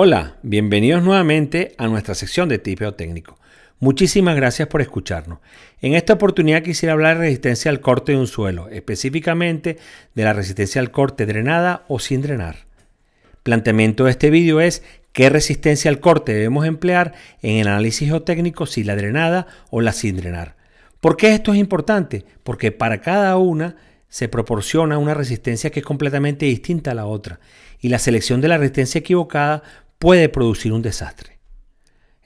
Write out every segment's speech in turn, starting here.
Hola, bienvenidos nuevamente a nuestra sección de tipo técnico. Muchísimas gracias por escucharnos. En esta oportunidad quisiera hablar de resistencia al corte de un suelo, específicamente de la resistencia al corte drenada o sin drenar. Planteamiento de este vídeo es qué resistencia al corte debemos emplear en el análisis geotécnico si la drenada o la sin drenar. ¿Por qué esto es importante? Porque para cada una se proporciona una resistencia que es completamente distinta a la otra y la selección de la resistencia equivocada puede producir un desastre.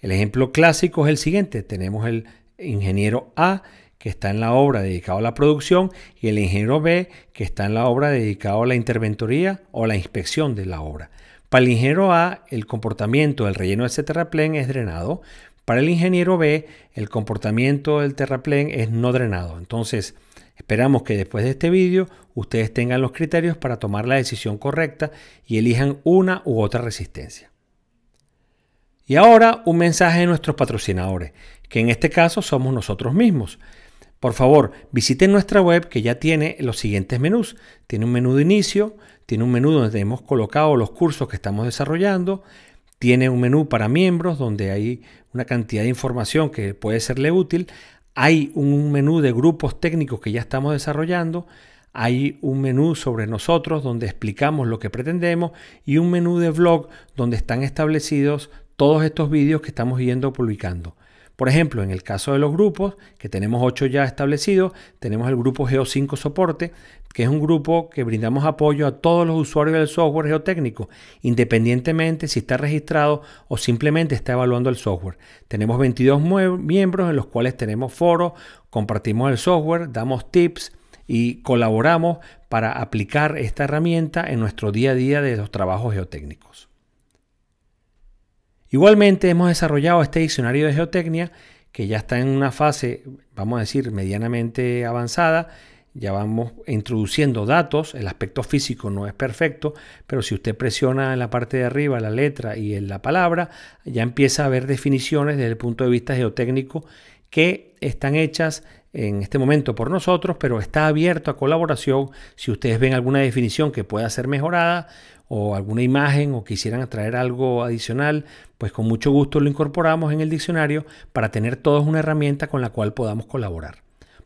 El ejemplo clásico es el siguiente. Tenemos el ingeniero A que está en la obra dedicado a la producción y el ingeniero B que está en la obra dedicado a la interventoría o la inspección de la obra. Para el ingeniero A, el comportamiento del relleno de ese terraplén es drenado. Para el ingeniero B, el comportamiento del terraplén es no drenado. Entonces, esperamos que después de este vídeo ustedes tengan los criterios para tomar la decisión correcta y elijan una u otra resistencia. Y ahora un mensaje de nuestros patrocinadores, que en este caso somos nosotros mismos. Por favor, visiten nuestra web que ya tiene los siguientes menús. Tiene un menú de inicio, tiene un menú donde hemos colocado los cursos que estamos desarrollando, tiene un menú para miembros donde hay una cantidad de información que puede serle útil, hay un menú de grupos técnicos que ya estamos desarrollando, hay un menú sobre nosotros donde explicamos lo que pretendemos y un menú de blog donde están establecidos todos estos vídeos que estamos yendo publicando. Por ejemplo, en el caso de los grupos, que tenemos ocho ya establecidos, tenemos el grupo Geo5 Soporte, que es un grupo que brindamos apoyo a todos los usuarios del software geotécnico, independientemente si está registrado o simplemente está evaluando el software. Tenemos 22 miembros en los cuales tenemos foros, compartimos el software, damos tips y colaboramos para aplicar esta herramienta en nuestro día a día de los trabajos geotécnicos. Igualmente hemos desarrollado este diccionario de geotecnia que ya está en una fase, vamos a decir, medianamente avanzada. Ya vamos introduciendo datos, el aspecto físico no es perfecto, pero si usted presiona en la parte de arriba la letra y en la palabra, ya empieza a ver definiciones desde el punto de vista geotécnico que están hechas en este momento por nosotros, pero está abierto a colaboración. Si ustedes ven alguna definición que pueda ser mejorada o alguna imagen o quisieran atraer algo adicional, pues con mucho gusto lo incorporamos en el diccionario para tener todos una herramienta con la cual podamos colaborar.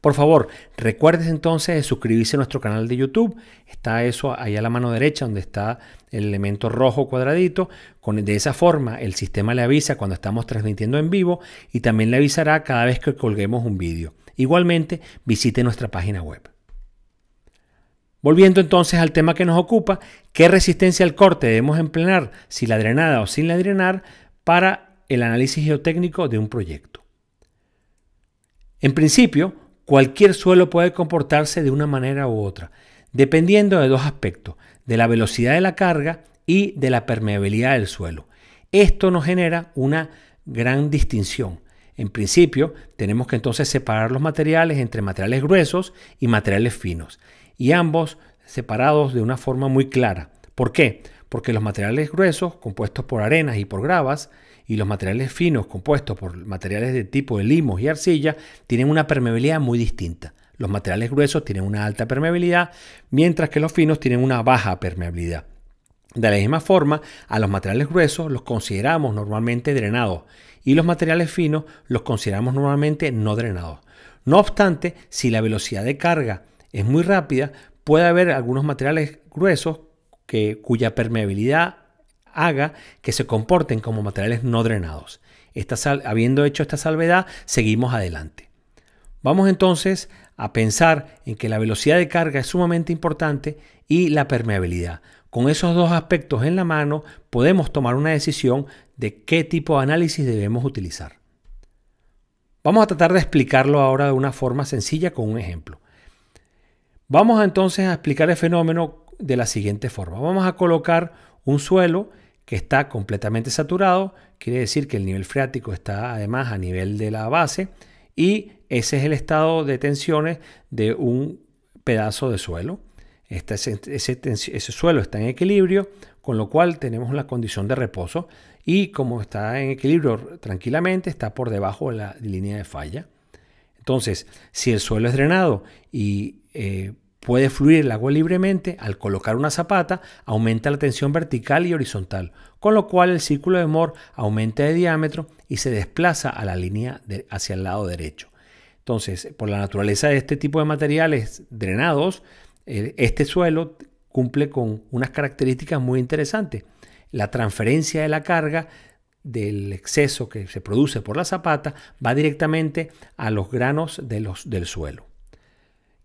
Por favor, recuerden entonces de suscribirse a nuestro canal de YouTube. Está eso ahí a la mano derecha donde está el elemento rojo cuadradito. Con, de esa forma el sistema le avisa cuando estamos transmitiendo en vivo y también le avisará cada vez que colguemos un vídeo. Igualmente, visite nuestra página web. Volviendo entonces al tema que nos ocupa, ¿qué resistencia al corte debemos emplear, si la drenada o sin la drenar, para el análisis geotécnico de un proyecto? En principio, cualquier suelo puede comportarse de una manera u otra, dependiendo de dos aspectos, de la velocidad de la carga y de la permeabilidad del suelo. Esto nos genera una gran distinción en principio, tenemos que entonces separar los materiales entre materiales gruesos y materiales finos, y ambos separados de una forma muy clara. ¿Por qué? Porque los materiales gruesos, compuestos por arenas y por gravas, y los materiales finos, compuestos por materiales de tipo de limos y arcilla, tienen una permeabilidad muy distinta. Los materiales gruesos tienen una alta permeabilidad, mientras que los finos tienen una baja permeabilidad. De la misma forma, a los materiales gruesos los consideramos normalmente drenados y los materiales finos los consideramos normalmente no drenados. No obstante, si la velocidad de carga es muy rápida, puede haber algunos materiales gruesos que, cuya permeabilidad haga que se comporten como materiales no drenados. Esta habiendo hecho esta salvedad, seguimos adelante. Vamos entonces a pensar en que la velocidad de carga es sumamente importante y la permeabilidad. Con esos dos aspectos en la mano podemos tomar una decisión de qué tipo de análisis debemos utilizar. Vamos a tratar de explicarlo ahora de una forma sencilla con un ejemplo. Vamos entonces a explicar el fenómeno de la siguiente forma. Vamos a colocar un suelo que está completamente saturado, quiere decir que el nivel freático está además a nivel de la base y ese es el estado de tensiones de un pedazo de suelo ese, suelo está en equilibrio, con lo cual tenemos la condición de reposo y como está en equilibrio tranquilamente, está por debajo de la línea de falla. Entonces, si el suelo es drenado y eh, puede fluir el agua libremente, al colocar una zapata aumenta la tensión vertical y horizontal, con lo cual el círculo de Mohr aumenta de diámetro y se desplaza a la línea hacia el lado derecho. Entonces, por la naturaleza de este tipo de materiales drenados, eh, este suelo cumple con unas características muy interesantes. La transferencia de la carga del exceso que se produce por la zapata va directamente a los granos de los, del suelo.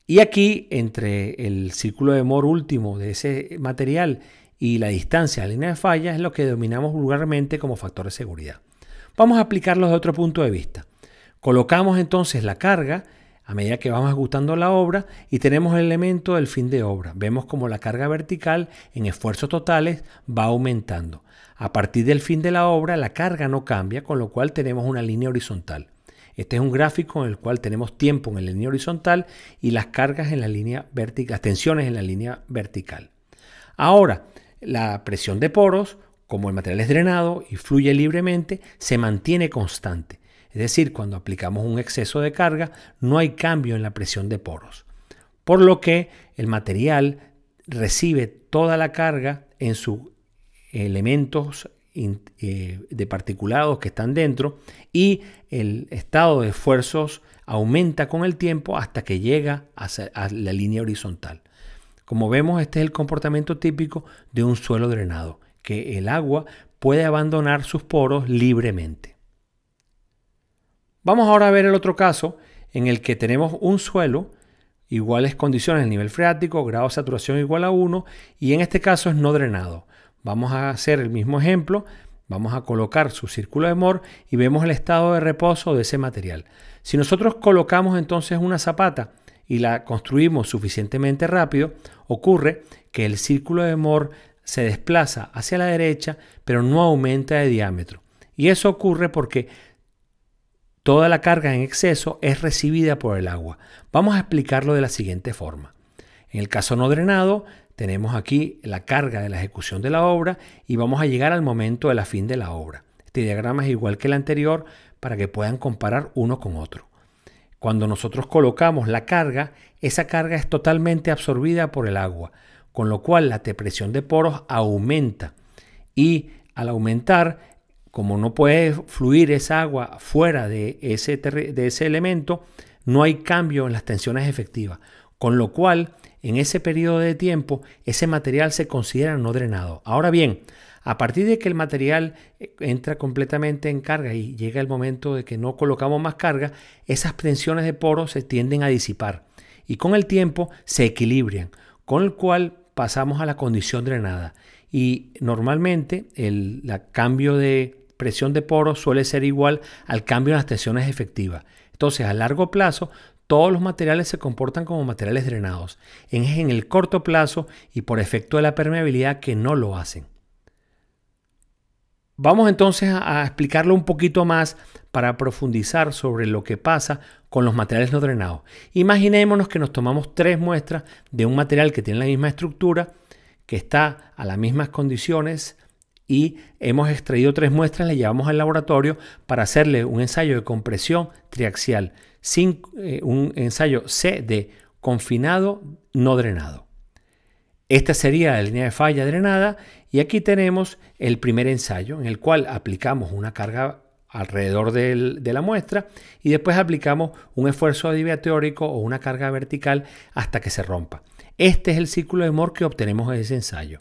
Y aquí, entre el círculo de mor último de ese material y la distancia a la línea de falla, es lo que denominamos vulgarmente como factor de seguridad. Vamos a aplicarlo de otro punto de vista. Colocamos entonces la carga a medida que vamos ajustando la obra y tenemos el elemento del fin de obra. Vemos como la carga vertical en esfuerzos totales va aumentando. A partir del fin de la obra la carga no cambia, con lo cual tenemos una línea horizontal. Este es un gráfico en el cual tenemos tiempo en la línea horizontal y las cargas en la línea vertical, las tensiones en la línea vertical. Ahora, la presión de poros, como el material es drenado y fluye libremente, se mantiene constante. Es decir, cuando aplicamos un exceso de carga, no hay cambio en la presión de poros, por lo que el material recibe toda la carga en sus elementos eh, de particulados que están dentro y el estado de esfuerzos aumenta con el tiempo hasta que llega a la línea horizontal. Como vemos, este es el comportamiento típico de un suelo drenado, que el agua puede abandonar sus poros libremente. Vamos ahora a ver el otro caso en el que tenemos un suelo, iguales condiciones, el nivel freático, grado de saturación igual a 1 y en este caso es no drenado. Vamos a hacer el mismo ejemplo, vamos a colocar su círculo de Mohr y vemos el estado de reposo de ese material. Si nosotros colocamos entonces una zapata y la construimos suficientemente rápido, ocurre que el círculo de Mohr se desplaza hacia la derecha, pero no aumenta de diámetro. Y eso ocurre porque Toda la carga en exceso es recibida por el agua. Vamos a explicarlo de la siguiente forma. En el caso no drenado, tenemos aquí la carga de la ejecución de la obra y vamos a llegar al momento de la fin de la obra. Este diagrama es igual que el anterior para que puedan comparar uno con otro. Cuando nosotros colocamos la carga, esa carga es totalmente absorbida por el agua, con lo cual la depresión de poros aumenta y al aumentar como no puede fluir esa agua fuera de ese, de ese elemento, no hay cambio en las tensiones efectivas, con lo cual en ese periodo de tiempo ese material se considera no drenado. Ahora bien, a partir de que el material eh, entra completamente en carga y llega el momento de que no colocamos más carga, esas tensiones de poro se tienden a disipar y con el tiempo se equilibran, con el cual pasamos a la condición drenada. Y normalmente el cambio de presión de poro suele ser igual al cambio en las tensiones efectivas. Entonces, a largo plazo, todos los materiales se comportan como materiales drenados. Es en el corto plazo y por efecto de la permeabilidad que no lo hacen. Vamos entonces a explicarlo un poquito más para profundizar sobre lo que pasa con los materiales no drenados. Imaginémonos que nos tomamos tres muestras de un material que tiene la misma estructura, que está a las mismas condiciones y hemos extraído tres muestras, las llevamos al laboratorio para hacerle un ensayo de compresión triaxial, sin, eh, un ensayo C de confinado no drenado. Esta sería la línea de falla drenada y aquí tenemos el primer ensayo en el cual aplicamos una carga alrededor de la muestra y después aplicamos un esfuerzo teórico o una carga vertical hasta que se rompa. Este es el círculo de Mohr que obtenemos en ese ensayo.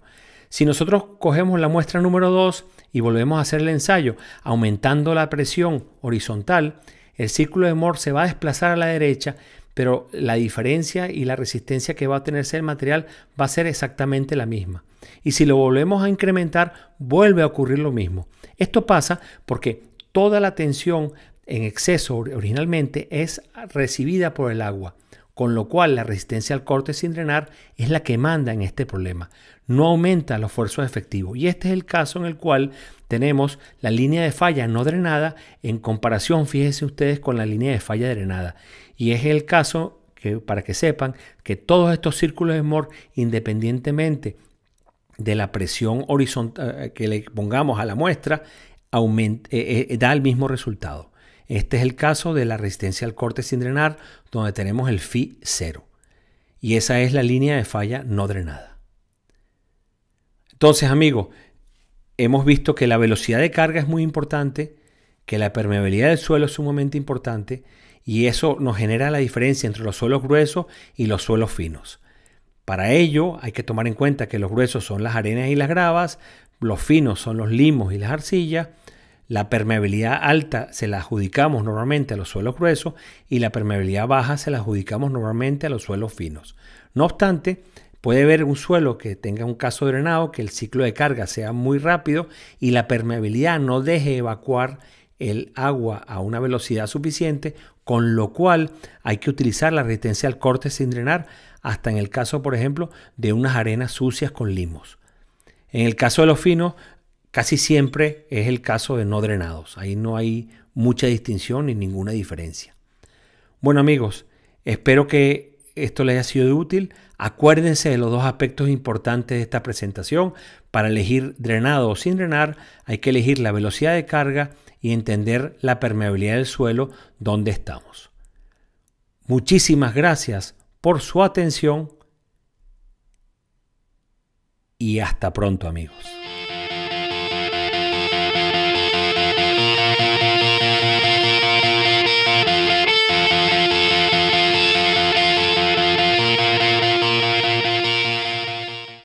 Si nosotros cogemos la muestra número 2 y volvemos a hacer el ensayo aumentando la presión horizontal, el círculo de Mohr se va a desplazar a la derecha, pero la diferencia y la resistencia que va a tener el material va a ser exactamente la misma. Y si lo volvemos a incrementar, vuelve a ocurrir lo mismo. Esto pasa porque toda la tensión en exceso originalmente es recibida por el agua con lo cual la resistencia al corte sin drenar es la que manda en este problema. No aumenta los esfuerzos efectivos y este es el caso en el cual tenemos la línea de falla no drenada en comparación, fíjense ustedes, con la línea de falla drenada. Y es el caso que, para que sepan que todos estos círculos de MOR, independientemente de la presión horizontal eh, que le pongamos a la muestra, eh, eh, da el mismo resultado. Este es el caso de la resistencia al corte sin drenar, donde tenemos el Fi 0. Y esa es la línea de falla no drenada. Entonces, amigos, hemos visto que la velocidad de carga es muy importante, que la permeabilidad del suelo es sumamente importante y eso nos genera la diferencia entre los suelos gruesos y los suelos finos. Para ello hay que tomar en cuenta que los gruesos son las arenas y las gravas, los finos son los limos y las arcillas la permeabilidad alta se la adjudicamos normalmente a los suelos gruesos y la permeabilidad baja se la adjudicamos normalmente a los suelos finos. No obstante, puede haber un suelo que tenga un caso drenado, que el ciclo de carga sea muy rápido y la permeabilidad no deje evacuar el agua a una velocidad suficiente, con lo cual hay que utilizar la resistencia al corte sin drenar, hasta en el caso, por ejemplo, de unas arenas sucias con limos. En el caso de los finos, Casi siempre es el caso de no drenados. Ahí no hay mucha distinción ni ninguna diferencia. Bueno amigos, espero que esto les haya sido útil. Acuérdense de los dos aspectos importantes de esta presentación. Para elegir drenado o sin drenar hay que elegir la velocidad de carga y entender la permeabilidad del suelo donde estamos. Muchísimas gracias por su atención y hasta pronto amigos.